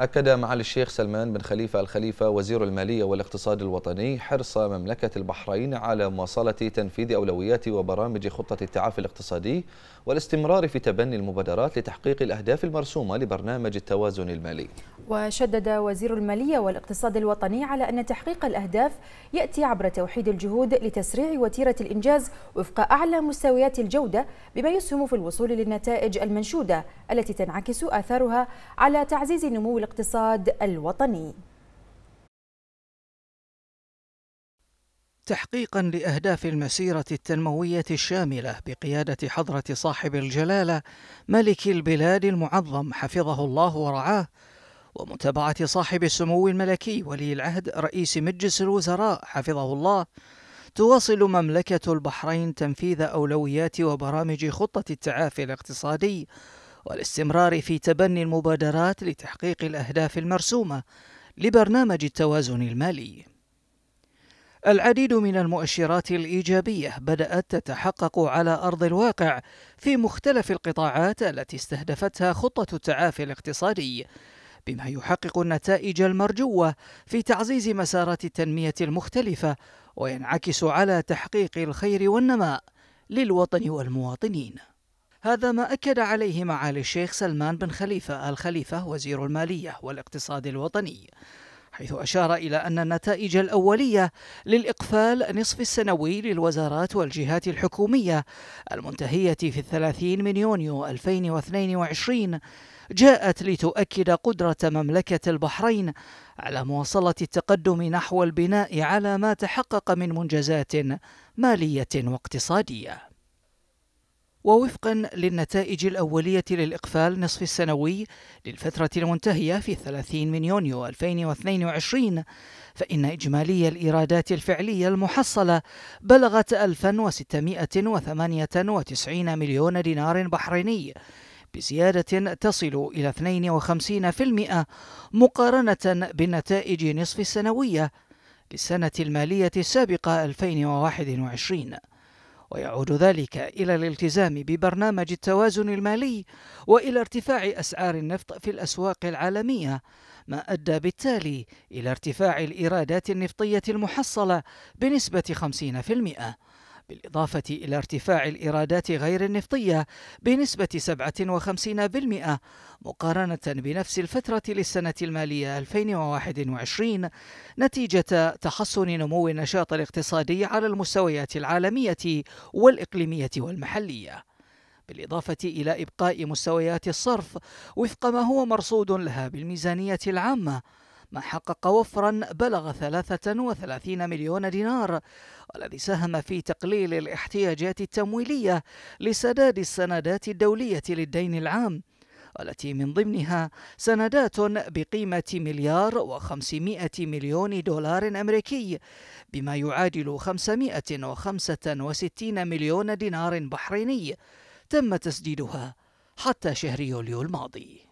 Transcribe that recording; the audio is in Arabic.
أكد معالي الشيخ سلمان بن خليفة الخليفة وزير المالية والاقتصاد الوطني حرص مملكة البحرين على مواصلة تنفيذ أولويات وبرامج خطة التعافي الاقتصادي والاستمرار في تبني المبادرات لتحقيق الأهداف المرسومة لبرنامج التوازن المالي وشدد وزير المالية والاقتصاد الوطني على أن تحقيق الأهداف يأتي عبر توحيد الجهود لتسريع وتيرة الإنجاز وفق أعلى مستويات الجودة بما يسهم في الوصول للنتائج المنشودة التي تنعكس آثارها على تعزيز نمو الاقتصاد الوطني تحقيقا لاهداف المسيره التنمويه الشامله بقياده حضره صاحب الجلاله ملك البلاد المعظم حفظه الله ورعاه ومتابعه صاحب السمو الملكي ولي العهد رئيس مجلس الوزراء حفظه الله تواصل مملكه البحرين تنفيذ اولويات وبرامج خطه التعافي الاقتصادي والاستمرار في تبني المبادرات لتحقيق الأهداف المرسومة لبرنامج التوازن المالي. العديد من المؤشرات الإيجابية بدأت تتحقق على أرض الواقع في مختلف القطاعات التي استهدفتها خطة التعافي الاقتصادي، بما يحقق النتائج المرجوة في تعزيز مسارات التنمية المختلفة وينعكس على تحقيق الخير والنماء للوطن والمواطنين. هذا ما أكد عليه معالي الشيخ سلمان بن خليفة آل خليفة وزير المالية والاقتصاد الوطني حيث أشار إلى أن النتائج الأولية للإقفال نصف السنوي للوزارات والجهات الحكومية المنتهية في الثلاثين من يونيو 2022 جاءت لتؤكد قدرة مملكة البحرين على مواصلة التقدم نحو البناء على ما تحقق من منجزات مالية واقتصادية ووفقا للنتائج الأولية للإقفال نصف السنوي للفترة المنتهية في 30 من يونيو 2022 فإن إجمالي الإيرادات الفعلية المحصلة بلغت 1698 مليون دينار بحريني بزيادة تصل إلى 52% مقارنة بالنتائج نصف السنوية للسنة المالية السابقة 2021 ويعود ذلك إلى الالتزام ببرنامج التوازن المالي وإلى ارتفاع أسعار النفط في الأسواق العالمية ما أدى بالتالي إلى ارتفاع الإيرادات النفطية المحصلة بنسبة 50% بالإضافة إلى ارتفاع الإيرادات غير النفطية بنسبة 57% مقارنة بنفس الفترة للسنة المالية 2021 نتيجة تحسن نمو النشاط الاقتصادي على المستويات العالمية والإقليمية والمحلية. بالإضافة إلى إبقاء مستويات الصرف وفق ما هو مرصود لها بالميزانية العامة ما حقق وفرا بلغ 33 مليون دينار والذي ساهم في تقليل الاحتياجات التمويلية لسداد السندات الدولية للدين العام والتي من ضمنها سندات بقيمة مليار وخمسمائة مليون دولار أمريكي بما يعادل 565 مليون دينار بحريني تم تسديدها حتى شهر يوليو الماضي